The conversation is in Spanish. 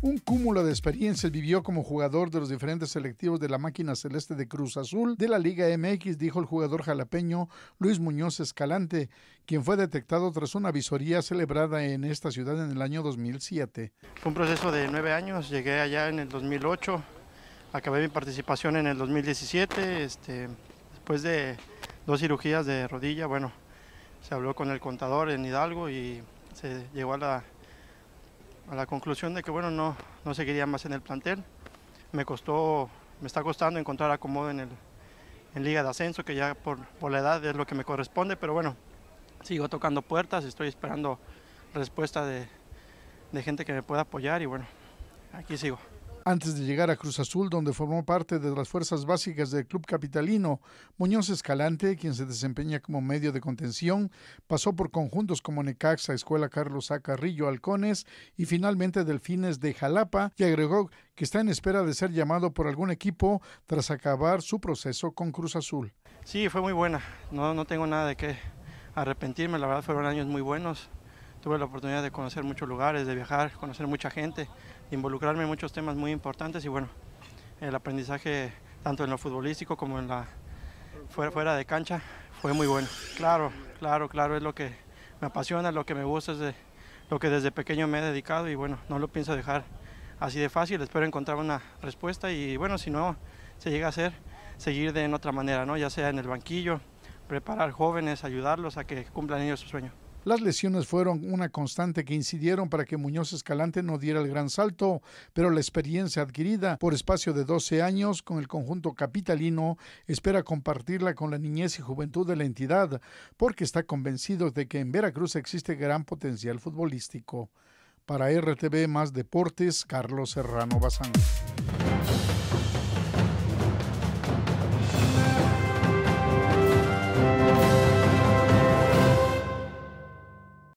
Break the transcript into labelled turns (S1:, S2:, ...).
S1: Un cúmulo de experiencias vivió como jugador de los diferentes selectivos de la máquina celeste de Cruz Azul de la Liga MX, dijo el jugador jalapeño Luis Muñoz Escalante, quien fue detectado tras una visoría celebrada en esta ciudad en el año 2007. Fue un proceso
S2: de nueve años, llegué allá en el 2008, acabé mi participación en el 2017, este, después de dos cirugías de rodilla, bueno, se habló con el contador en Hidalgo y se llegó a la a la conclusión de que bueno, no, no seguiría más en el plantel. Me costó, me está costando encontrar acomodo en, el, en Liga de Ascenso, que ya por, por la edad es lo que me corresponde, pero bueno, sigo tocando puertas, estoy esperando respuesta de, de gente que me pueda apoyar y bueno, aquí sigo.
S1: Antes de llegar a Cruz Azul, donde formó parte de las fuerzas básicas del club capitalino, Muñoz Escalante, quien se desempeña como medio de contención, pasó por conjuntos como Necaxa, Escuela Carlos A. Carrillo, Halcones y finalmente Delfines de Jalapa, y agregó que está en espera de ser llamado por algún equipo tras acabar su proceso con Cruz Azul.
S2: Sí, fue muy buena, no, no tengo nada de qué arrepentirme, la verdad fueron años muy buenos tuve la oportunidad de conocer muchos lugares, de viajar, conocer mucha gente, involucrarme en muchos temas muy importantes y bueno, el aprendizaje tanto en lo futbolístico como en la fuera, de cancha fue muy bueno. Claro, claro, claro, es lo que me apasiona, lo que me gusta, es de, lo que desde pequeño me he dedicado y bueno, no lo pienso dejar así de fácil, espero encontrar una respuesta y bueno, si no se llega a hacer, seguir de otra manera, ¿no? ya sea en el banquillo, preparar jóvenes, ayudarlos a que cumplan ellos su sueño.
S1: Las lesiones fueron una constante que incidieron para que Muñoz Escalante no diera el gran salto, pero la experiencia adquirida por espacio de 12 años con el conjunto capitalino espera compartirla con la niñez y juventud de la entidad, porque está convencido de que en Veracruz existe gran potencial futbolístico. Para RTV Más Deportes, Carlos Serrano Bazán.